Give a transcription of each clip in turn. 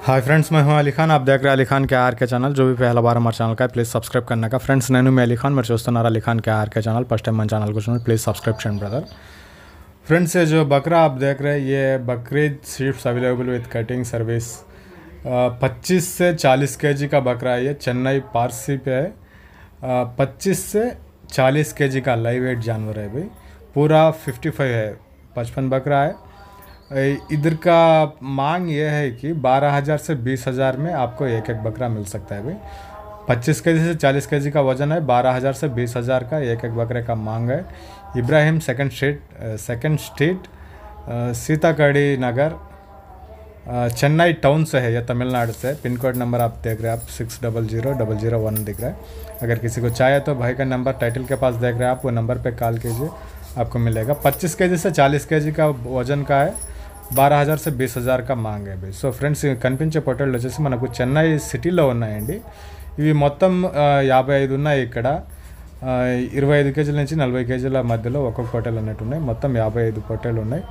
hi friends मैं हूं अली खान आप देख रहे हैं अली खान के आर के चैनल जो भी पहला बार हमारे चैनल का है प्लीज़ सब्सक्राइब करने का फ्रेंड्स नैनू मैं अली खान मेरे दोस्तों नारा अली खान के R K channel first time मन चैनल को channel please subscription brother friends ये जो बकरा आप देख रहे हैं ये Bakrid shift available with cutting service पच्चीस से चालीस के जी का बकरा है ये चेन्नई पारसी पे है पच्चीस से चालीस के जी का लाइव वेट जानवर है भाई पूरा फिफ्टी फाइव है पचपन बकरा है इधर का मांग यह है कि बारह हज़ार से बीस हज़ार में आपको एक एक बकरा मिल सकता है भाई पच्चीस के जी से चालीस के जी का वज़न है बारह हज़ार से बीस हज़ार का एक एक बकरे का मांग है Ibrahim second street second street Seethakathi Nagar Chennai town से है या तमिलनाडु से पिन कोड नंबर आप देख रहे हैं आप six double zero double zero one दिख रहा है अगर किसी को चाहे तो भाई का नंबर टाइटल के पास देख रहे हैं आप वो नंबर पे कॉल कीजिए आपको मिलेगा 25 के जी से 40 के जी का वज़न का है బారా హజార్ సే బీస్ హజార్ కా మాంగ్ హై సో ఫ్రెండ్స్ కనిపించే పొటాటోలు వచ్చేసి మనకు చెన్నై సిటీలో ఉన్నాయండి ఇవి మొత్తం యాభై ఐదు ఉన్నాయి ఇక్కడ ఇరవై ఐదు కేజీల నుంచి నలభై కేజీల మధ్యలో ఒక్కొక్క పొటాలు అన్నట్టు ఉన్నాయి మొత్తం యాభై ఐదు పొటాలు ఉన్నాయి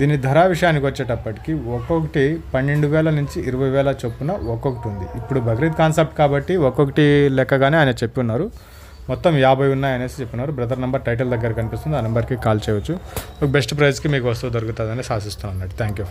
దీని ధర విషయానికి వచ్చేటప్పటికి ఒక్కొక్కటి పన్నెండు వేల నుంచి ఇరవై వేల చొప్పున ఒక్కొక్కటి ఉంది ఇప్పుడు బక్రీద్ కాన్సెప్ట్ కాబట్టి ఒక్కొక్కటి లెక్కగానే ఆయన చెప్పి ఉన్నారు మొత్తం యాభై ఉన్నాయనేసి చెప్పినారు బ్రదర్ నెంబర్ టైటిల్ దగ్గర కనిపిస్తుంది ఆ నెంబర్కి కాల్ చేయవచ్చు బెస్ట్ ప్రైస్కి మీకు వస్తువు దొరుకుతుందని ఆశిస్తున్నాను థ్యాంక్ యూ